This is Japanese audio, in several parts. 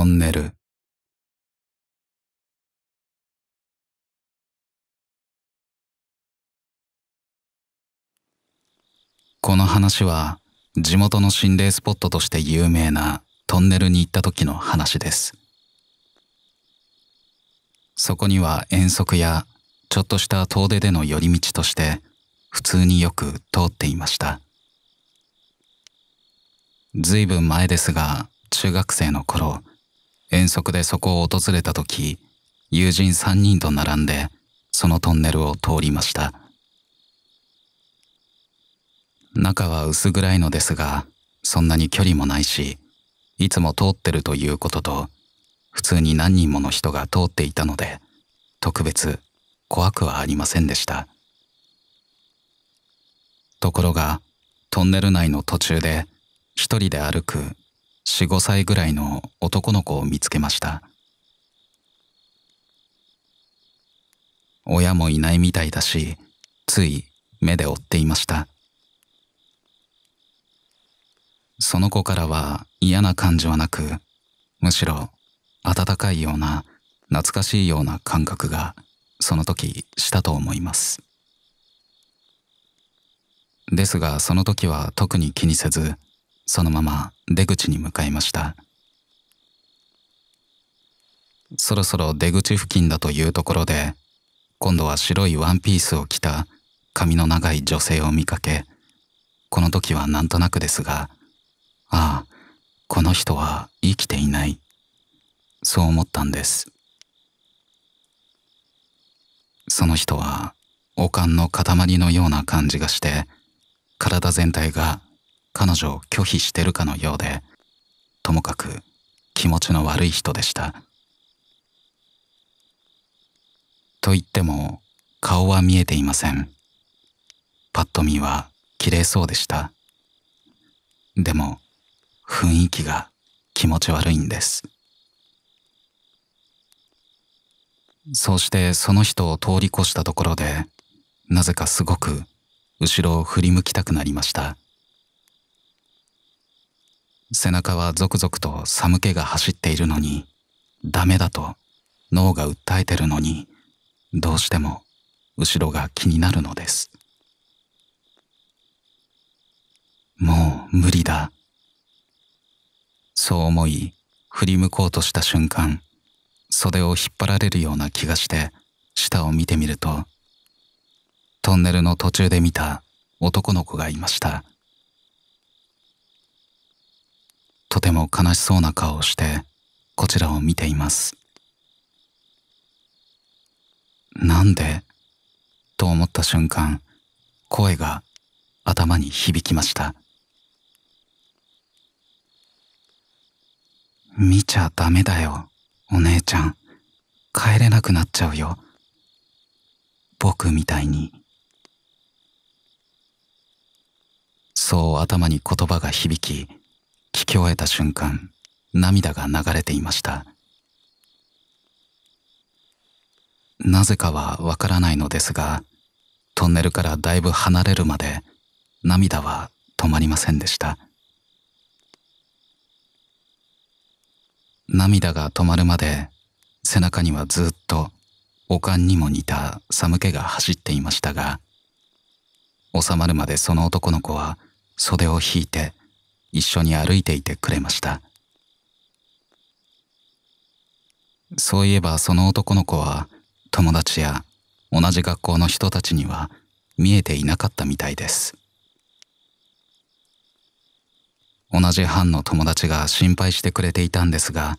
トンネルこの話は地元の心霊スポットとして有名なトンネルに行った時の話ですそこには遠足やちょっとした遠出での寄り道として普通によく通っていましたずいぶん前ですが中学生の頃遠足でそこを訪れた時友人3人と並んでそのトンネルを通りました中は薄暗いのですがそんなに距離もないしいつも通ってるということと普通に何人もの人が通っていたので特別怖くはありませんでしたところがトンネル内の途中で一人で歩く4、5歳ぐらいの男の子を見つけました。親もいないみたいだし、つい目で追っていました。その子からは嫌な感じはなく、むしろ温かいような懐かしいような感覚がその時したと思います。ですがその時は特に気にせずそのまま出口に向かいましたそろそろ出口付近だというところで今度は白いワンピースを着た髪の長い女性を見かけこの時はなんとなくですがああこの人は生きていないそう思ったんですその人はおかんの塊のような感じがして体全体が彼女を拒否してるかのようでともかく気持ちの悪い人でしたと言っても顔は見えていませんパッと見は綺麗そうでしたでも雰囲気が気持ち悪いんですそうしてその人を通り越したところでなぜかすごく後ろを振り向きたくなりました背中はゾクゾクと寒気が走っているのに、ダメだと脳が訴えてるのに、どうしても後ろが気になるのです。もう無理だ。そう思い、振り向こうとした瞬間、袖を引っ張られるような気がして、下を見てみると、トンネルの途中で見た男の子がいました。とても悲しそうな顔をしてこちらを見ていますなんでと思った瞬間声が頭に響きました見ちゃダメだよお姉ちゃん帰れなくなっちゃうよ僕みたいにそう頭に言葉が響き聞き終えた瞬間涙が流れていましたなぜかはわからないのですがトンネルからだいぶ離れるまで涙は止まりませんでした涙が止まるまで背中にはずっと悪寒にも似た寒気が走っていましたが収まるまでその男の子は袖を引いて一緒に歩いていてくれましたそういえばその男の子は友達や同じ学校の人たちには見えていなかったみたいです同じ班の友達が心配してくれていたんですが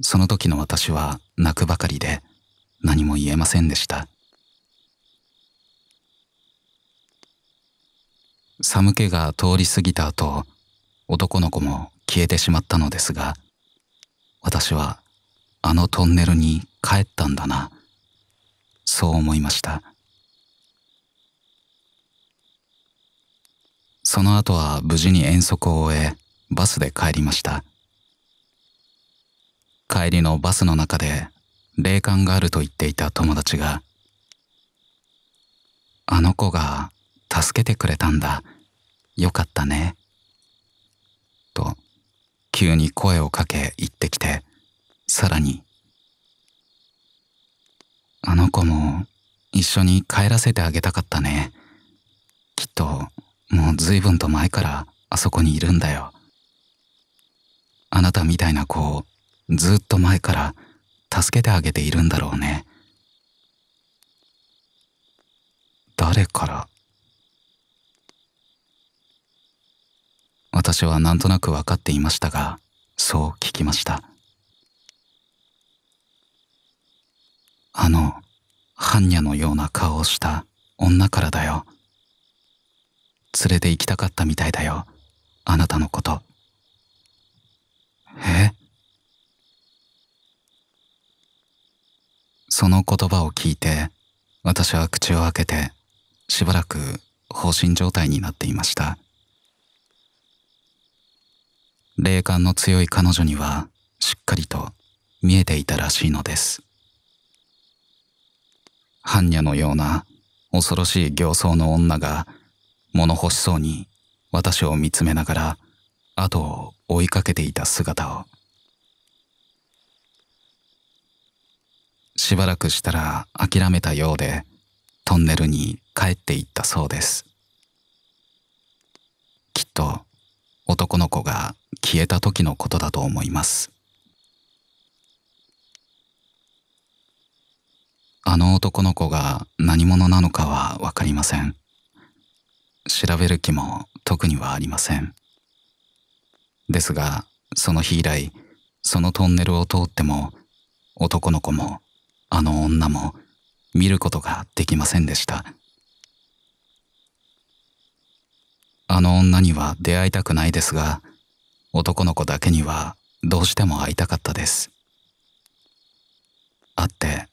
その時の私は泣くばかりで何も言えませんでした寒気が通り過ぎた後男の子も消えてしまったのですが、私はあのトンネルに帰ったんだな。そう思いました。その後は無事に遠足を終え、バスで帰りました。帰りのバスの中で霊感があると言っていた友達が、あの子が助けてくれたんだ。よかったね。急に声をかけ行ってきて、さらに、あの子も一緒に帰らせてあげたかったね。きっともう随分と前からあそこにいるんだよ。あなたみたいな子をずっと前から助けてあげているんだろうね。誰から私はなんとなく分かっていましたがそう聞きましたあの般若のような顔をした女からだよ連れて行きたかったみたいだよあなたのことえその言葉を聞いて私は口を開けてしばらく放心状態になっていました霊感の強い彼女にはしっかりと見えていたらしいのです。般若のような恐ろしい形相の女が物欲しそうに私を見つめながら後を追いかけていた姿を。しばらくしたら諦めたようでトンネルに帰っていったそうです。きっと男の子が消えた時のことだと思いますあの男の子が何者なのかはわかりません調べる気も特にはありませんですがその日以来そのトンネルを通っても男の子もあの女も見ることができませんでした。あの女には出会いたくないですが、男の子だけにはどうしても会いたかったです。会って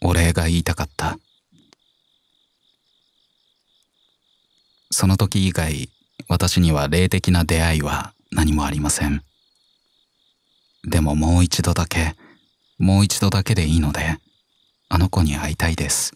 お礼が言いたかった。その時以外、私には霊的な出会いは何もありません。でももう一度だけ、もう一度だけでいいので、あの子に会いたいです。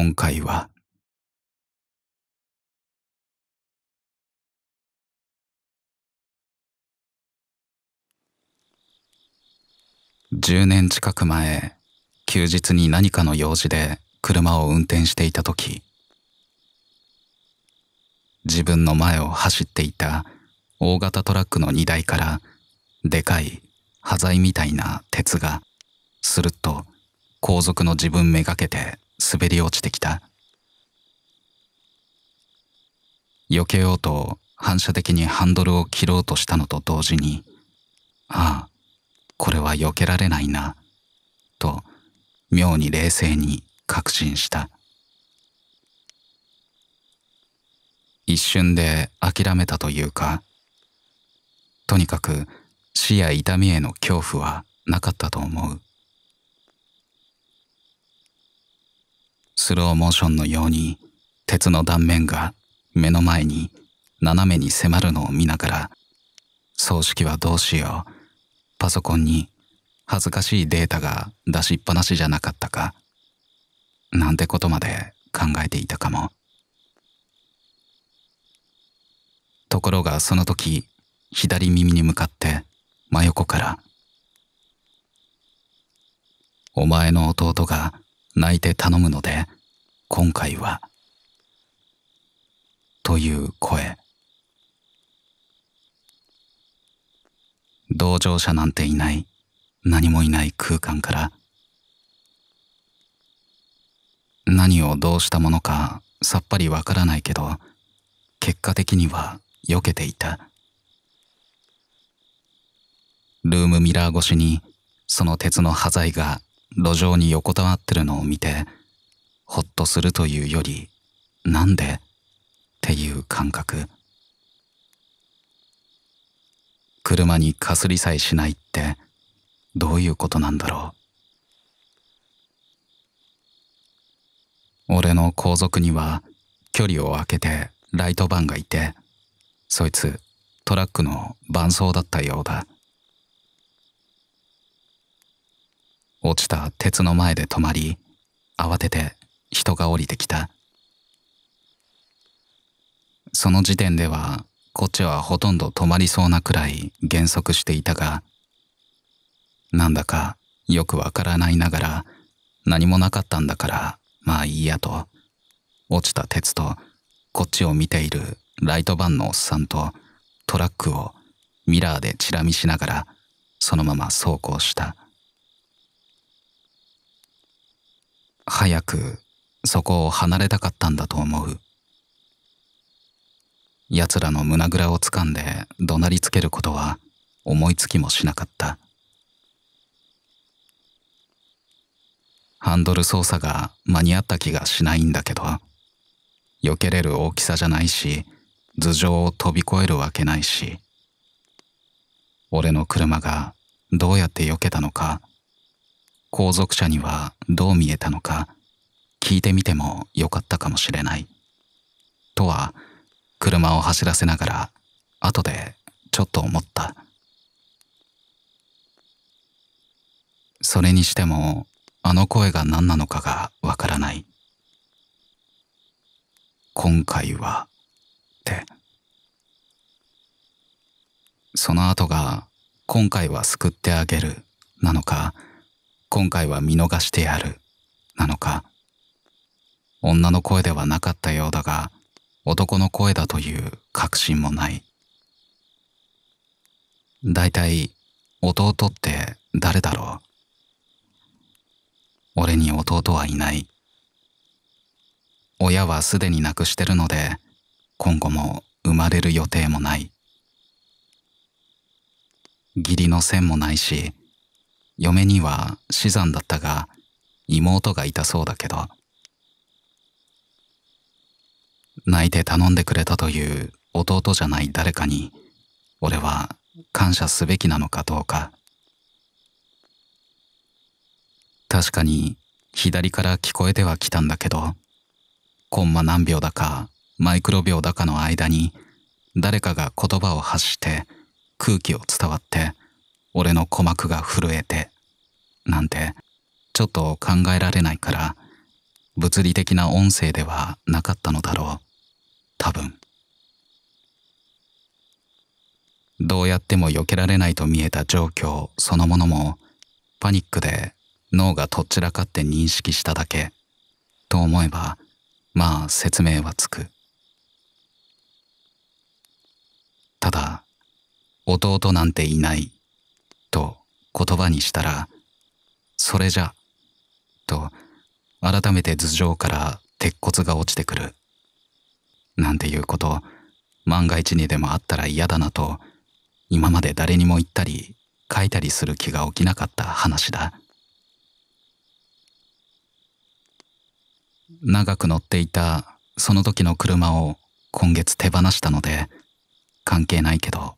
今回は10年近く前休日に何かの用事で車を運転していた時自分の前を走っていた大型トラックの荷台からでかい端材みたいな鉄がするっと後続の自分めがけて滑り落ちてきた避けようと反射的にハンドルを切ろうとしたのと同時にああこれは避けられないなと妙に冷静に確信した一瞬で諦めたというかとにかく死や痛みへの恐怖はなかったと思うスローモーションのように鉄の断面が目の前に斜めに迫るのを見ながら葬式はどうしようパソコンに恥ずかしいデータが出しっぱなしじゃなかったかなんてことまで考えていたかもところがその時左耳に向かって真横から「お前の弟が泣いて頼むので、今回は、という声。同乗者なんていない、何もいない空間から、何をどうしたものかさっぱりわからないけど、結果的には避けていた。ルームミラー越しにその鉄の端材が路上に横たわってるのを見てほっとするというよりなんでっていう感覚車にかすりさえしないってどういうことなんだろう俺の後続には距離を空けてライトバンがいてそいつトラックの伴奏だったようだ。落ちた鉄の前で止まり慌てて人が降りてきたその時点ではこっちはほとんど止まりそうなくらい減速していたがなんだかよくわからないながら何もなかったんだからまあいいやと落ちた鉄とこっちを見ているライトバンのおっさんとトラックをミラーでチラ見しながらそのまま走行した。早くそこを離れたかったんだと思う奴らの胸ぐらをつかんで怒鳴りつけることは思いつきもしなかったハンドル操作が間に合った気がしないんだけど避けれる大きさじゃないし頭上を飛び越えるわけないし俺の車がどうやって避けたのか後続者にはどう見えたのか聞いてみてもよかったかもしれない。とは車を走らせながら後でちょっと思った。それにしてもあの声が何なのかがわからない。今回はって。その後が今回は救ってあげるなのか今回は見逃してやる、なのか。女の声ではなかったようだが、男の声だという確信もない。大体、弟って誰だろう俺に弟はいない。親はすでに亡くしてるので、今後も生まれる予定もない。義理の線もないし、嫁には死産だったが妹がいたそうだけど泣いて頼んでくれたという弟じゃない誰かに俺は感謝すべきなのかどうか確かに左から聞こえてはきたんだけどコンマ何秒だかマイクロ秒だかの間に誰かが言葉を発して空気を伝わって俺の鼓膜が震えて、なんて、ちょっと考えられないから、物理的な音声ではなかったのだろう。多分。どうやっても避けられないと見えた状況そのものも、パニックで脳がとっちらかって認識しただけ、と思えば、まあ説明はつく。ただ、弟なんていない言葉にしたら、それじゃ、と改めて頭上から鉄骨が落ちてくる。なんていうこと、万が一にでもあったら嫌だなと、今まで誰にも言ったり書いたりする気が起きなかった話だ。長く乗っていたその時の車を今月手放したので関係ないけど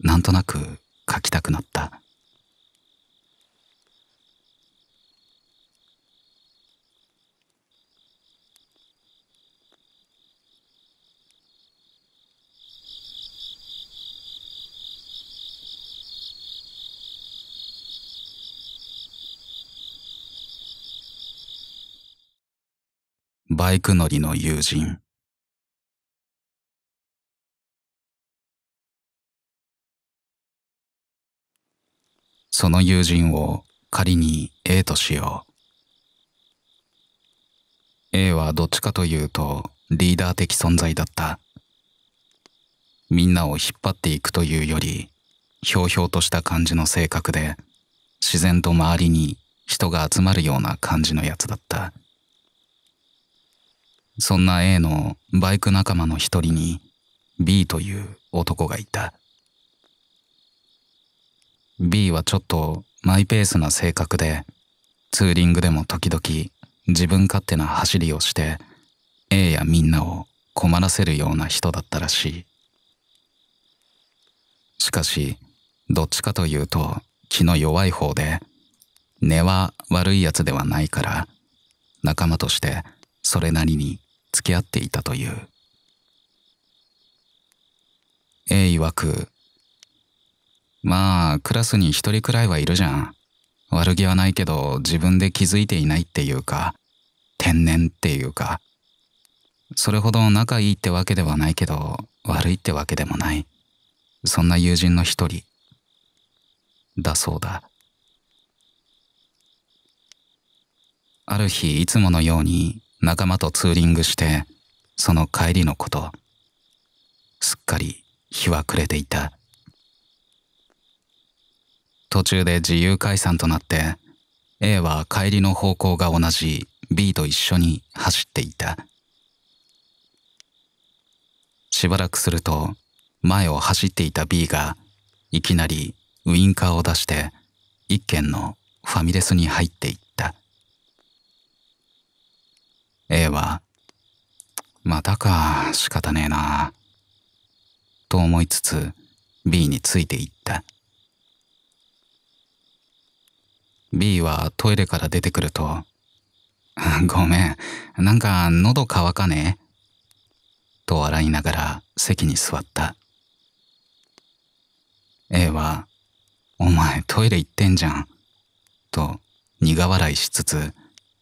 なんとなく書きたくなったバイク乗りの友人。その友人を仮に A としよう。A はどっちかというとリーダー的存在だった。みんなを引っ張っていくというより、ひょうひょうとした感じの性格で、自然と周りに人が集まるような感じのやつだった。そんな A のバイク仲間の一人に B という男がいた。B はちょっとマイペースな性格でツーリングでも時々自分勝手な走りをして A やみんなを困らせるような人だったらしい。しかしどっちかというと気の弱い方で根は悪いやつではないから仲間としてそれなりに付き合っていたという A 曰くまあクラスに一人くらいはいるじゃん悪気はないけど自分で気づいていないっていうか天然っていうかそれほど仲いいってわけではないけど悪いってわけでもないそんな友人の一人だそうだある日いつものように仲間とツーリングしてその帰りのことすっかり日は暮れていた途中で自由解散となって A は帰りの方向が同じ B と一緒に走っていたしばらくすると前を走っていた B がいきなりウインカーを出して一軒のファミレスに入っていった A は、またか、仕方ねえな。と思いつつ B についていった。B はトイレから出てくると、ごめん、なんか喉乾かねえと笑いながら席に座った。A は、お前トイレ行ってんじゃん。と苦笑いしつつ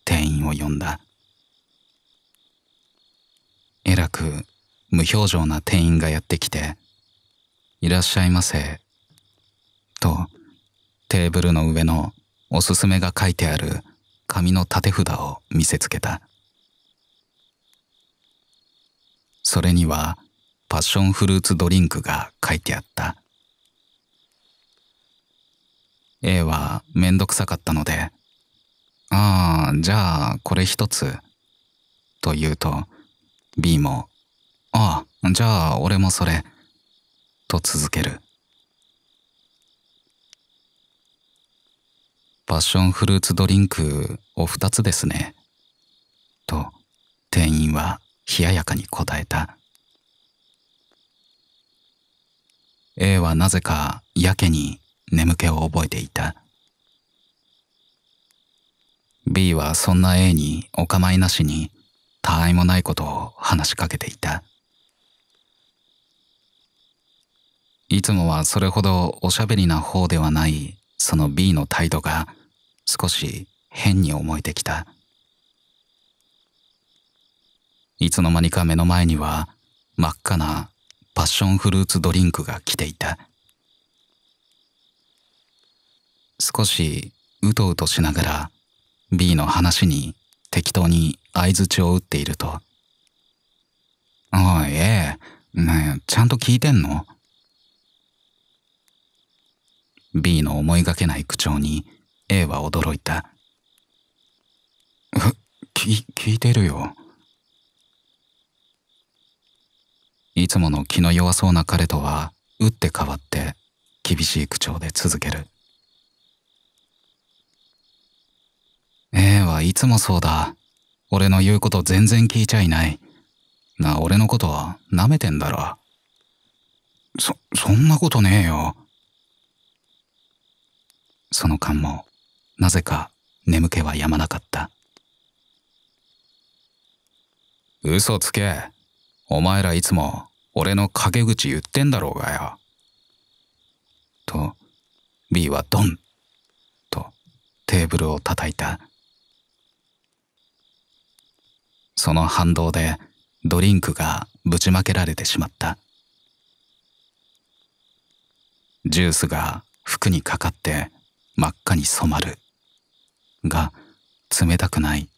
店員を呼んだ。えらく無表情な店員がやってきて、いらっしゃいませ、とテーブルの上のおすすめが書いてある紙の立て札を見せつけた。それにはパッションフルーツドリンクが書いてあった。A はめんどくさかったので、ああ、じゃあこれ一つ、と言うと、B も、ああ、じゃあ俺もそれ、と続ける。パッションフルーツドリンクを二つですね。と、店員は冷ややかに答えた。A はなぜかやけに眠気を覚えていた。B はそんな A にお構いなしにた愛いもないことを話しかけていたいつもはそれほどおしゃべりな方ではないその B の態度が少し変に思えてきたいつの間にか目の前には真っ赤なパッションフルーツドリンクが来ていた少しうとうとしながら B の話に適当に相づを打っていると。おい、ええ、ねちゃんと聞いてんの ?B の思いがけない口調に A は驚いた。き、聞いてるよ。いつもの気の弱そうな彼とは打って変わって厳しい口調で続ける。A はいつもそうだ。俺の言うこと全然聞いちゃいない。な、俺のことは舐めてんだろ。そ、そんなことねえよ。その間も、なぜか眠気は止まなかった。嘘つけ。お前らいつも俺の陰口言ってんだろうがよ。と、B はドンとテーブルを叩いた。その反動でドリンクがぶちまけられてしまったジュースが服にかかって真っ赤に染まるが冷たくない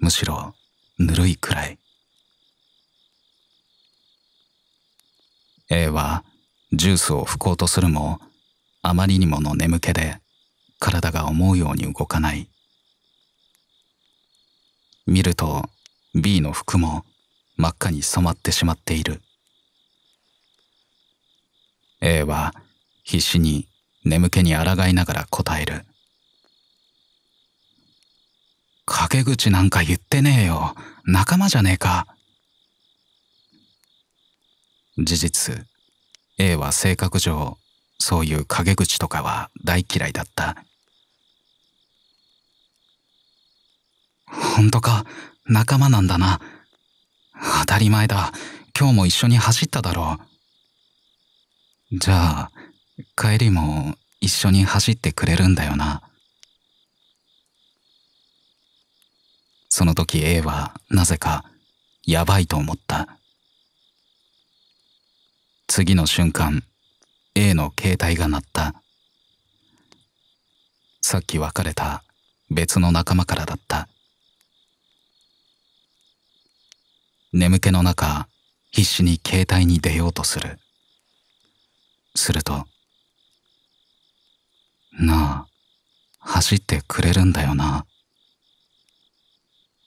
むしろぬるいくらい A はジュースを吹こうとするもあまりにもの眠気で体が思うように動かない見ると B の服も真っ赤に染まってしまっている A は必死に眠気に抗いながら答える陰口なんか言ってねえよ仲間じゃねえか事実 A は性格上そういう陰口とかは大嫌いだった本当か、仲間なんだな。当たり前だ。今日も一緒に走っただろう。じゃあ、帰りも一緒に走ってくれるんだよな。その時 A はなぜかやばいと思った。次の瞬間、A の携帯が鳴った。さっき別れた別の仲間からだった。眠気の中、必死に携帯に出ようとする。すると、なあ、走ってくれるんだよな。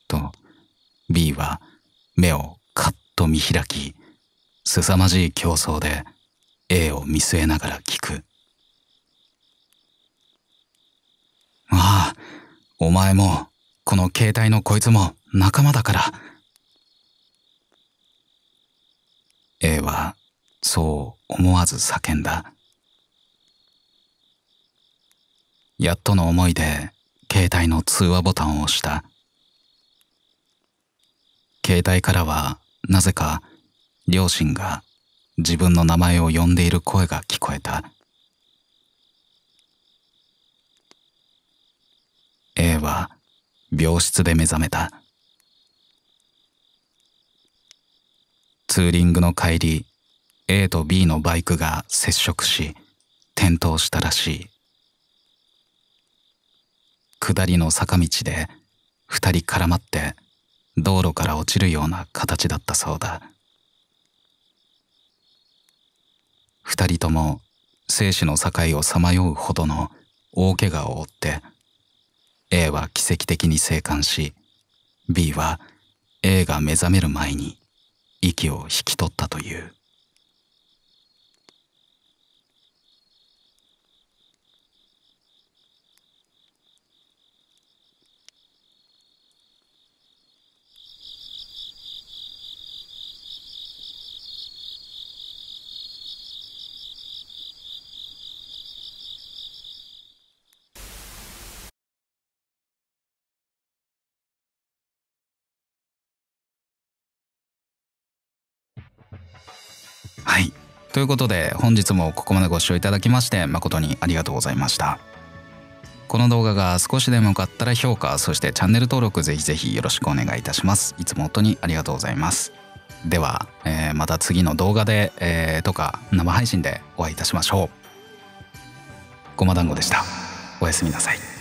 と、B は目をカッと見開き、凄まじい競争で A を見据えながら聞く。ああ、お前も、この携帯のこいつも仲間だから。A はそう思わず叫んだ。やっとの思いで携帯の通話ボタンを押した。携帯からはなぜか両親が自分の名前を呼んでいる声が聞こえた。A は病室で目覚めた。ツーリングの帰り A と B のバイクが接触し転倒したらしい下りの坂道で2人絡まって道路から落ちるような形だったそうだ2人とも生死の境をさまようほどの大怪我を負って A は奇跡的に生還し B は A が目覚める前に息を引き取ったという。はいということで本日もここまでご視聴いただきまして誠にありがとうございましたこの動画が少しでも良かったら評価そしてチャンネル登録ぜひぜひよろしくお願いいたしますいつも本当にありがとうございますでは、えー、また次の動画で、えー、とか生配信でお会いいたしましょうごま団子でしたおやすみなさい